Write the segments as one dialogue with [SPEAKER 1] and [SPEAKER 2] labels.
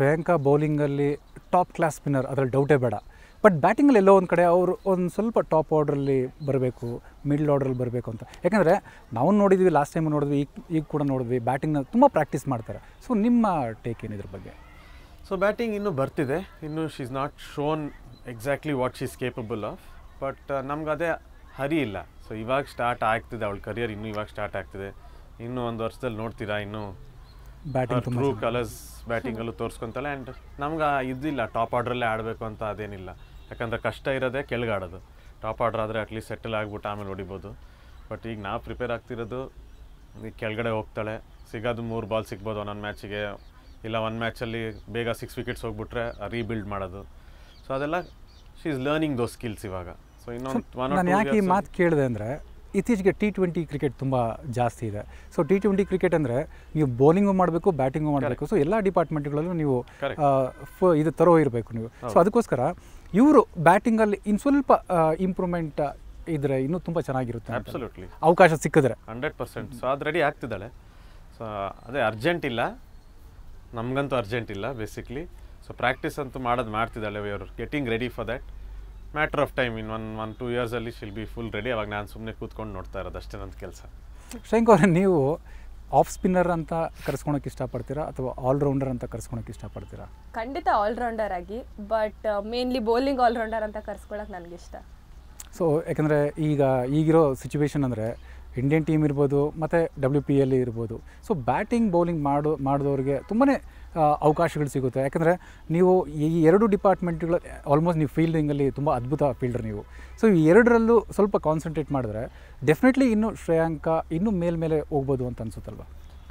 [SPEAKER 1] ಪ್ರಿಯಾಂಕಾ ಬೌಲಿಂಗಲ್ಲಿ top class spinner ಅದರಲ್ಲಿ ಡೌಟೇ ಬೇಡ ಬಟ್ ಬ್ಯಾಟಿಂಗಲ್ಲಿ ಎಲ್ಲೋ ಒಂದು ಕಡೆ ಅವರು ಒಂದು ಸ್ವಲ್ಪ ಟಾಪ್ ಆರ್ಡ್ರಲ್ಲಿ ಬರಬೇಕು ಮಿಡ್ಲ್ ಆರ್ಡ್ರಲ್ಲಿ ಬರಬೇಕು ಅಂತ ಯಾಕಂದರೆ ನಾವು ನೋಡಿದ್ವಿ ಲಾಸ್ಟ್ ಟೈಮ್ ನೋಡಿದ್ವಿ ಈಗ ಈಗ ಕೂಡ ನೋಡಿದ್ವಿ ಬ್ಯಾಟಿಂಗ್ನ ತುಂಬ ಪ್ರಾಕ್ಟೀಸ್ ಮಾಡ್ತಾರೆ ಸೊ ನಿಮ್ಮ ಟೇಕ್ ಏನಿದ್ರ ಬಗ್ಗೆ
[SPEAKER 2] ಸೊ ಬ್ಯಾಟಿಂಗ್ ಇನ್ನೂ ಬರ್ತಿದೆ ಇನ್ನು she is not shown exactly what she is capable of but ನಮ್ಗೆ ಅದೇ ಹರಿ ಇಲ್ಲ ಸೊ ಇವಾಗ ಸ್ಟಾರ್ಟ್ ಆಗ್ತಿದೆ ಅವಳ ಕರಿಯರ್ ಇನ್ನೂ ಇವಾಗ ಸ್ಟಾರ್ಟ್ ಆಗ್ತಿದೆ ಇನ್ನೂ ಒಂದು ವರ್ಷದಲ್ಲಿ ನೋಡ್ತೀರಾ ಇನ್ನೂ ಬ್ಯಾಟಿಂಗ್ ಟ್ರೂ ಕಲರ್ಸ್ ಬ್ಯಾಟಿಂಗ್ ಅಲ್ಲಿ ತೋರಿಸ್ಕೊಂತಾಳೆ ಆ್ಯಂಡ್ ನಮ್ಗೆ ಇದಿಲ್ಲ ಟಾಪ್ ಆರ್ಡ್ರಲ್ಲೇ ಆಡಬೇಕು ಅಂತ ಅದೇನಿಲ್ಲ ಯಾಕಂದ್ರೆ ಕಷ್ಟ ಇರೋದೇ ಕೆಳಗಾಡೋದು ಟಾಪ್ ಆರ್ಡ್ರ್ ಆದರೆ ಅಟ್ಲೀಸ್ಟ್ ಸೆಟಲ್ ಆಗಿಬಿಟ್ಟು ಆಮೇಲೆ ಹೊಡಿಬೋದು ಬಟ್ ಈಗ ನಾವು ಪ್ರಿಪೇರ್ ಆಗ್ತಿರೋದು ಈಗ ಕೆಳಗಡೆ ಹೋಗ್ತಾಳೆ ಸಿಗೋದು ಮೂರು ಬಾಲ್ ಸಿಗ್ಬೋದು ಒಂದೊಂದು ಮ್ಯಾಚಿಗೆ ಇಲ್ಲ ಒಂದು ಮ್ಯಾಚಲ್ಲಿ ಬೇಗ ಸಿಕ್ಸ್ ವಿಕೆಟ್ಸ್ ಹೋಗ್ಬಿಟ್ರೆ ರೀಬಿಲ್ಡ್ ಮಾಡೋದು ಸೊ ಅದೆಲ್ಲ she is learning those skills ಇವಾಗ ಸೊ ಇನ್ನೊಂದು ಯಾಕೆ ಈ ಮಾತು
[SPEAKER 1] ಕೇಳಿದೆ ಅಂದರೆ ಇತ್ತೀಚೆಗೆ ಟಿ ಟ್ವೆಂಟಿ ಕ್ರಿಕೆಟ್ ತುಂಬ ಜಾಸ್ತಿ ಇದೆ ಸೊ ಟಿ ಟ್ವೆಂಟಿ ಕ್ರಿಕೆಟ್ ಅಂದರೆ ನೀವು ಬೌಲಿಂಗು ಮಾಡಬೇಕು ಬ್ಯಾಟಿಂಗು ಮಾಡಬೇಕು ಸೊ ಎಲ್ಲ ಡಿಪಾರ್ಟ್ಮೆಂಟ್ಗಳಲ್ಲೂ ನೀವು ಇದು ತರೋ ಇರಬೇಕು ನೀವು ಸೊ ಅದಕ್ಕೋಸ್ಕರ ಇವರು ಬ್ಯಾಟಿಂಗಲ್ಲಿ ಇನ್ನು ಸ್ವಲ್ಪ ಇಂಪ್ರೂವ್ಮೆಂಟ್ ಇದ್ರೆ ಇನ್ನೂ ತುಂಬ ಚೆನ್ನಾಗಿರುತ್ತೆ ಅವಕಾಶ ಸಿಕ್ಕಿದ್ರೆ
[SPEAKER 2] ಹಂಡ್ರೆಡ್ ಪರ್ಸೆಂಟ್ ಸೊ ಅದು ರೆಡಿ ಆಗ್ತಿದ್ದಾಳೆ ಸೊ ಅದೇ ಅರ್ಜೆಂಟ್ ಇಲ್ಲ ನಮಗಂತೂ ಅರ್ಜೆಂಟ್ ಇಲ್ಲ ಬೇಸಿಕ್ಲಿ ಸೊ ಪ್ರಾಕ್ಟೀಸ್ ಅಂತೂ ಮಾಡೋದು ಮಾಡ್ತಿದ್ದಾಳೆ we are getting ready for that matter of time in one one two ಇಯರ್ಸಲ್ಲಿ ಶಿಲ್ ಬಿ ಫುಲ್ ರೆಡಿ ಅವಾಗ ನಾನು ಸುಮ್ಮನೆ ಕೂತ್ಕೊಂಡು ನೋಡ್ತಾ ಇರೋದು ಅಷ್ಟೇ ನನ್ನ ಕೆಲಸ
[SPEAKER 1] ಶ್ರೇಂಕ್ ಅವರೇ ನೀವು ಆಫ್ ಸ್ಪಿನ್ನರ್ ಅಂತ ಕರೆಸ್ಕೊಳಕ್ಕೆ ಇಷ್ಟಪಡ್ತೀರಾ ಅಥವಾ ಆಲ್ರೌಂಡರ್ ಅಂತ ಕರೆಸ್ಕೊಳಕ್ಕೆ ಇಷ್ಟಪಡ್ತೀರಾ
[SPEAKER 3] ಖಂಡಿತ ಆಲ್ರೌಂಡರ್ ಆಗಿ ಬಟ್ ಮೇನ್ಲಿ ಬೌಲಿಂಗ್ ಆಲ್ರೌಂಡರ್ ಅಂತ ನನಗೆ ಇಷ್ಟ
[SPEAKER 1] ಸೊ ಯಾಕಂದರೆ ಈಗ ಈಗಿರೋ ಸಿಚುವೇಶನ್ ಅಂದರೆ ಇಂಡಿಯನ್ ಟೀಮ್ ಇರ್ಬೋದು ಮತ್ತು ಡಬ್ಲ್ಯೂ ಪಿ ಎಲ್ ಇರ್ಬೋದು ಸೊ ಬ್ಯಾಟಿಂಗ್ ಬೌಲಿಂಗ್ ಮಾಡೋ ಮಾಡಿದವ್ರಿಗೆ ತುಂಬಾ ಅವಕಾಶಗಳು ಸಿಗುತ್ತೆ ಯಾಕಂದರೆ ನೀವು ಈ ಎರಡು ಡಿಪಾರ್ಟ್ಮೆಂಟ್ಗಳ ಆಲ್ಮೋಸ್ಟ್ ನೀವು ಫೀಲ್ಡಿಂಗಲ್ಲಿ ತುಂಬ ಅದ್ಭುತ ಫೀಲ್ಡರ್ ನೀವು ಸೊ ಈ ಎರಡರಲ್ಲೂ ಸ್ವಲ್ಪ ಕಾನ್ಸಂಟ್ರೇಟ್ ಮಾಡಿದ್ರೆ ಡೆಫಿನೆಟ್ಲಿ ಇನ್ನೂ ಶ್ರೇಯಾಂಕ ಇನ್ನೂ ಮೇಲ್ಮೇಲೆ ಹೋಗ್ಬೋದು ಅಂತ ಅನಿಸುತ್ತಲ್ವ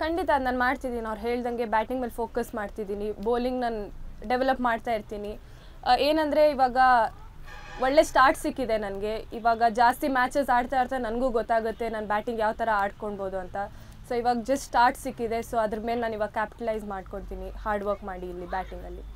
[SPEAKER 3] ಖಂಡಿತ ನಾನು ಮಾಡ್ತಿದ್ದೀನಿ ಅವ್ರು ಹೇಳ್ದಂಗೆ ಬ್ಯಾಟಿಂಗ್ ಮೇಲೆ ಫೋಕಸ್ ಮಾಡ್ತಿದ್ದೀನಿ ಬೌಲಿಂಗ್ ನಾನು ಡೆವಲಪ್ ಮಾಡ್ತಾ ಇರ್ತೀನಿ ಏನಂದರೆ ಇವಾಗ ಒಳ್ಳೆ ಸ್ಟಾರ್ಟ್ ಸಿಕ್ಕಿದೆ ನನಗೆ ಇವಾಗ ಜಾಸ್ತಿ ಮ್ಯಾಚಸ್ ಆಡ್ತಾ ಇರ್ತಾ ನನಗೂ ಗೊತ್ತಾಗುತ್ತೆ ನಾನು ಬ್ಯಾಟಿಂಗ್ ಯಾವ ಥರ ಆಡ್ಕೊಳ್ಬೋದು ಅಂತ ಸೊ ಇವಾಗ ಜಸ್ಟ್ ಸ್ಟಾರ್ಟ್ ಸಿಕ್ಕಿದೆ ಸೊ ಅದ್ರ ಮೇಲೆ ನಾನು ಇವಾಗ ಕ್ಯಾಪಿಟಲೈಸ್ ಮಾಡ್ಕೊಡ್ತೀನಿ ಹಾರ್ಡ್ ವರ್ಕ್ ಮಾಡಿ ಇಲ್ಲಿ ಬ್ಯಾಟಿಂಗಲ್ಲಿ